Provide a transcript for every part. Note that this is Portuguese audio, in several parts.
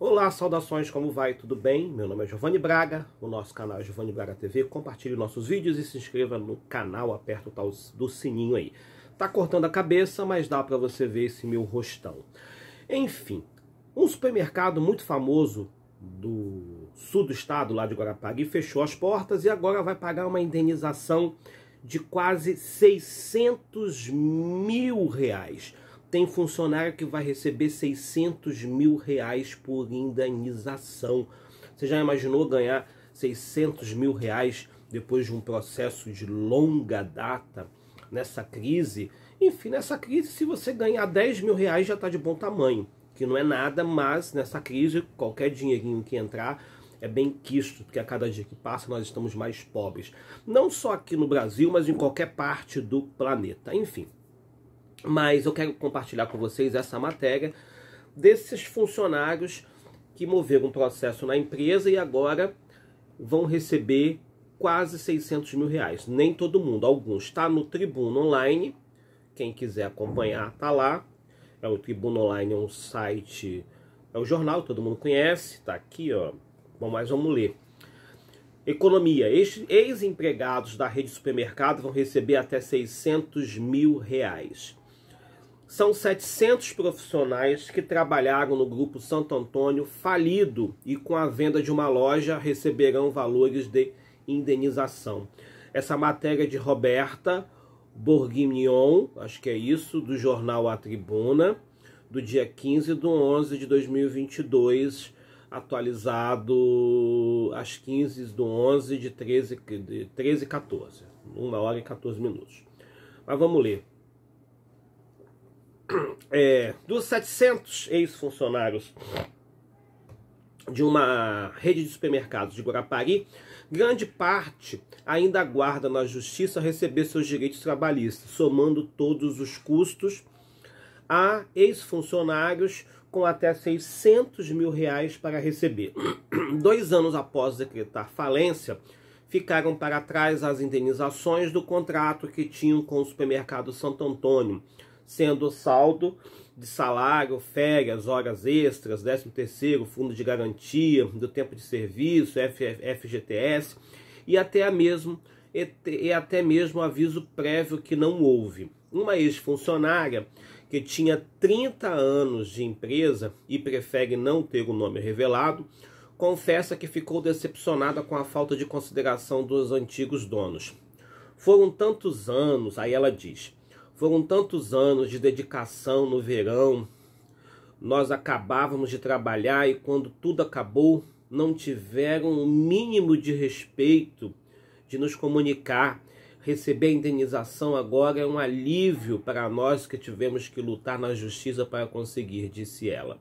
Olá, saudações, como vai? Tudo bem? Meu nome é Giovanni Braga, o nosso canal é Giovanni Braga TV. Compartilhe nossos vídeos e se inscreva no canal, aperta o tal do sininho aí. Tá cortando a cabeça, mas dá para você ver esse meu rostão. Enfim, um supermercado muito famoso do sul do estado, lá de Guarapari, fechou as portas e agora vai pagar uma indenização de quase 600 mil reais. Tem funcionário que vai receber 600 mil reais por indenização. Você já imaginou ganhar 600 mil reais depois de um processo de longa data nessa crise? Enfim, nessa crise, se você ganhar 10 mil reais já está de bom tamanho, que não é nada, mas nessa crise, qualquer dinheirinho que entrar é bem quisto, porque a cada dia que passa nós estamos mais pobres. Não só aqui no Brasil, mas em qualquer parte do planeta. Enfim. Mas eu quero compartilhar com vocês essa matéria desses funcionários que moveram um processo na empresa e agora vão receber quase 600 mil reais. Nem todo mundo, alguns. Está no Tribuno Online, quem quiser acompanhar está lá. É o Tribuno Online, é um site, é o um jornal, todo mundo conhece, está aqui, ó. Bom, mas vamos ler. Economia. Ex-empregados da rede supermercado vão receber até 600 mil reais. São 700 profissionais que trabalharam no Grupo Santo Antônio falido e com a venda de uma loja receberão valores de indenização. Essa matéria é de Roberta Borguignon, acho que é isso, do jornal A Tribuna, do dia 15 de 11 de 2022, atualizado às 15 do 11 de 13, de 13 e 14, 1 hora e 14 minutos. Mas vamos ler. é, dos 700 ex-funcionários de uma rede de supermercados de Guarapari, grande parte ainda aguarda na justiça receber seus direitos trabalhistas, somando todos os custos a ex-funcionários com até 600 mil reais para receber. Dois anos após decretar falência, ficaram para trás as indenizações do contrato que tinham com o supermercado Santo Antônio, sendo o saldo de salário, férias, horas extras, 13 terceiro, fundo de garantia, do tempo de serviço, FGTS e até mesmo e até mesmo aviso prévio que não houve. Uma ex-funcionária que tinha 30 anos de empresa e prefere não ter o nome revelado, confessa que ficou decepcionada com a falta de consideração dos antigos donos. Foram tantos anos, aí ela diz. Foram tantos anos de dedicação no verão. Nós acabávamos de trabalhar e quando tudo acabou, não tiveram o um mínimo de respeito de nos comunicar. Receber a indenização agora é um alívio para nós que tivemos que lutar na justiça para conseguir, disse ela.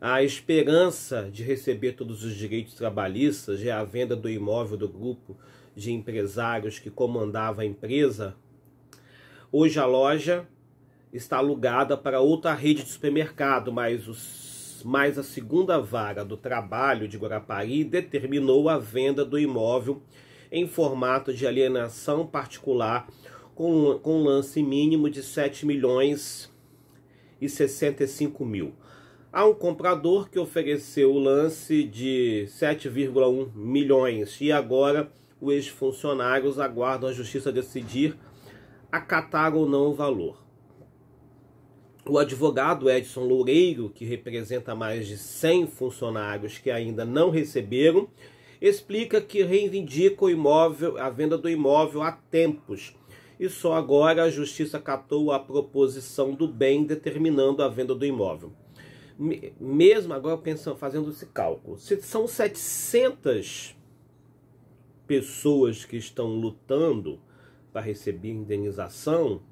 A esperança de receber todos os direitos trabalhistas é a venda do imóvel do grupo de empresários que comandava a empresa Hoje a loja está alugada para outra rede de supermercado, mas, os, mas a segunda vara do trabalho de Guarapari determinou a venda do imóvel em formato de alienação particular com, com um lance mínimo de 7 milhões e 65 mil. Há um comprador que ofereceu o lance de 7,1 milhões e agora os ex-funcionários aguardam a justiça decidir acatar ou não o valor. O advogado Edson Loureiro, que representa mais de 100 funcionários que ainda não receberam, explica que reivindica o imóvel, a venda do imóvel há tempos e só agora a justiça catou a proposição do bem determinando a venda do imóvel. Mesmo agora pensando, fazendo esse cálculo, se são 700 pessoas que estão lutando, para tá receber indenização,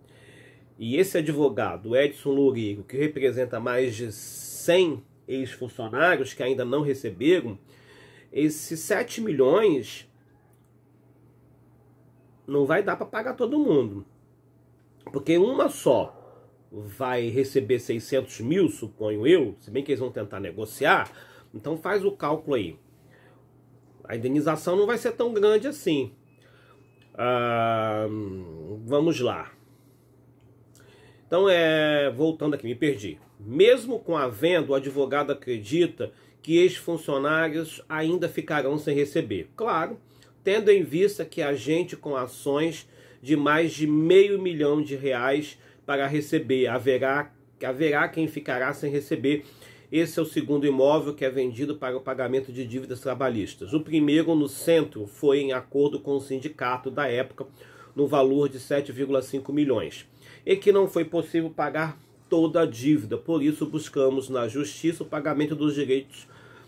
e esse advogado, Edson Lourigo, que representa mais de 100 ex-funcionários que ainda não receberam, esses 7 milhões não vai dar para pagar todo mundo. Porque uma só vai receber 600 mil, suponho eu, se bem que eles vão tentar negociar, então faz o cálculo aí. A indenização não vai ser tão grande assim vamos lá. Então, é, voltando aqui, me perdi. Mesmo com a venda, o advogado acredita que ex-funcionários ainda ficarão sem receber. Claro, tendo em vista que a gente com ações de mais de meio milhão de reais para receber, haverá, haverá quem ficará sem receber esse é o segundo imóvel que é vendido para o pagamento de dívidas trabalhistas. O primeiro, no centro, foi em acordo com o sindicato da época, no valor de 7,5 milhões, e que não foi possível pagar toda a dívida. Por isso, buscamos na justiça o pagamento dos direitos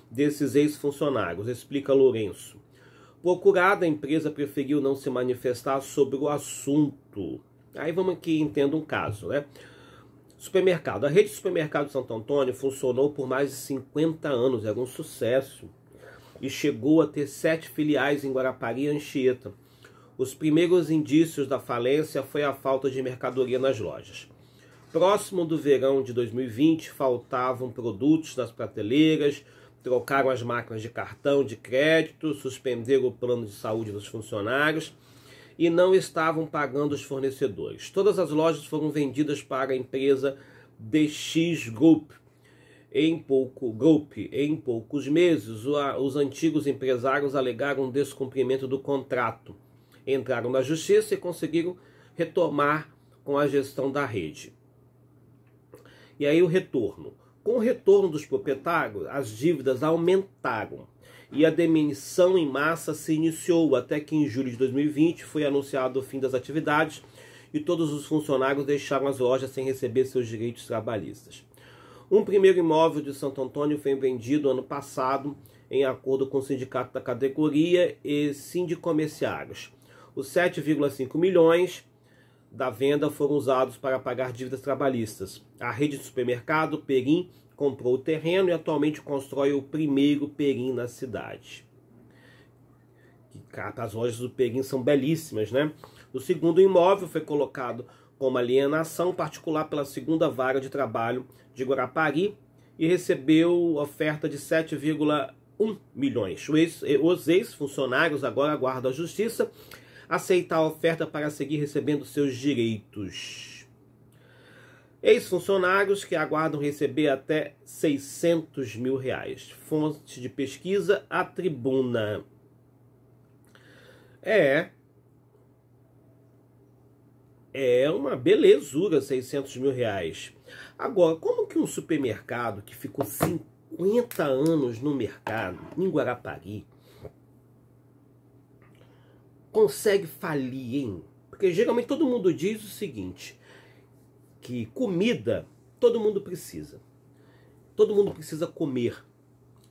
desses ex-funcionários, explica Lourenço. Procurada, a empresa preferiu não se manifestar sobre o assunto. Aí vamos aqui, entendo um caso, né? Supermercado. A rede de supermercado de Santo Antônio funcionou por mais de 50 anos, era é um sucesso. E chegou a ter sete filiais em Guarapari e Anchieta. Os primeiros indícios da falência foi a falta de mercadoria nas lojas. Próximo do verão de 2020, faltavam produtos nas prateleiras, trocaram as máquinas de cartão de crédito, suspenderam o plano de saúde dos funcionários e não estavam pagando os fornecedores. Todas as lojas foram vendidas para a empresa DX Group. Em pouco Group, em poucos meses, os antigos empresários alegaram um descumprimento do contrato. Entraram na justiça e conseguiram retomar com a gestão da rede. E aí o retorno. Com o retorno dos proprietários, as dívidas aumentaram e a demissão em massa se iniciou, até que em julho de 2020 foi anunciado o fim das atividades e todos os funcionários deixaram as lojas sem receber seus direitos trabalhistas. Um primeiro imóvel de Santo Antônio foi vendido ano passado em acordo com o sindicato da categoria e sindicomerciários. Os 7,5 milhões da venda foram usados para pagar dívidas trabalhistas. A rede de supermercado Perim comprou o terreno e atualmente constrói o primeiro Perim na cidade. As lojas do Perim são belíssimas, né? O segundo imóvel foi colocado como alienação particular pela segunda vara de trabalho de Guarapari e recebeu oferta de 7,1 milhões. Os ex-funcionários agora aguardam a justiça aceitar a oferta para seguir recebendo seus direitos. Ex-funcionários que aguardam receber até 600 mil reais. Fonte de pesquisa, a tribuna. É. É uma belezura 600 mil reais. Agora, como que um supermercado que ficou 50 anos no mercado, em Guarapari, consegue falir, hein? Porque geralmente todo mundo diz o seguinte que comida todo mundo precisa. Todo mundo precisa comer.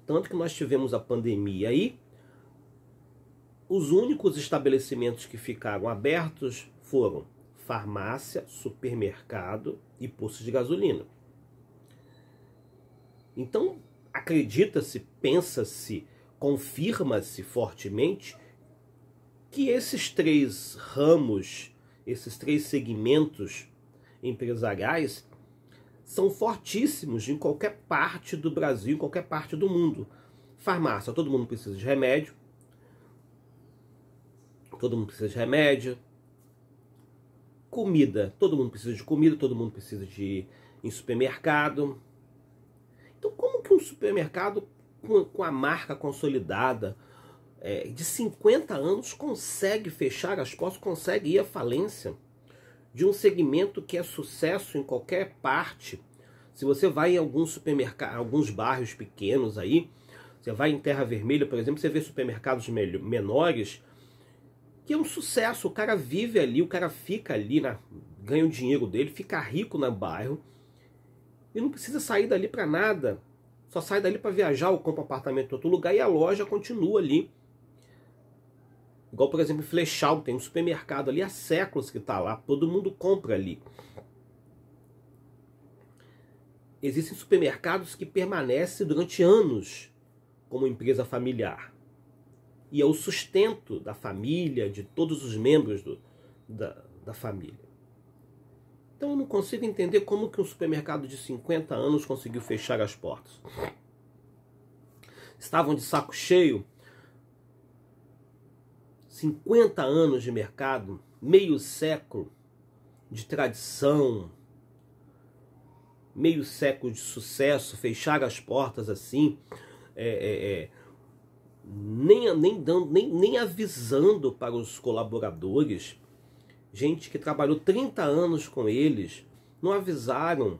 Tanto que nós tivemos a pandemia aí. Os únicos estabelecimentos que ficaram abertos foram farmácia, supermercado e postos de gasolina. Então, acredita-se, pensa-se, confirma-se fortemente que esses três ramos, esses três segmentos empresariais são fortíssimos em qualquer parte do Brasil, em qualquer parte do mundo. Farmácia, todo mundo precisa de remédio. Todo mundo precisa de remédio. Comida, todo mundo precisa de comida, todo mundo precisa de em supermercado. Então, como que um supermercado com, com a marca consolidada é, de 50 anos consegue fechar as portas, consegue ir à falência? de um segmento que é sucesso em qualquer parte. Se você vai em alguns supermercados, alguns bairros pequenos aí, você vai em Terra Vermelha, por exemplo, você vê supermercados menores, que é um sucesso. O cara vive ali, o cara fica ali, ganha o dinheiro dele, fica rico no bairro e não precisa sair dali para nada. Só sai dali para viajar ou compra um apartamento em outro lugar e a loja continua ali Igual, por exemplo, em Flechal, tem um supermercado ali há séculos que está lá, todo mundo compra ali. Existem supermercados que permanecem durante anos como empresa familiar. E é o sustento da família, de todos os membros do, da, da família. Então eu não consigo entender como que um supermercado de 50 anos conseguiu fechar as portas. Estavam de saco cheio 50 anos de mercado, meio século de tradição, meio século de sucesso, fechar as portas assim, é, é, é, nem, nem, dando, nem, nem avisando para os colaboradores, gente que trabalhou 30 anos com eles, não avisaram.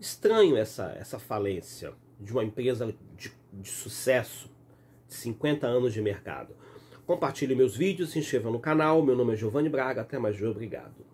Estranho essa, essa falência de uma empresa de, de sucesso, de 50 anos de mercado. Compartilhe meus vídeos, se inscreva no canal. Meu nome é Giovanni Braga. Até mais, obrigado.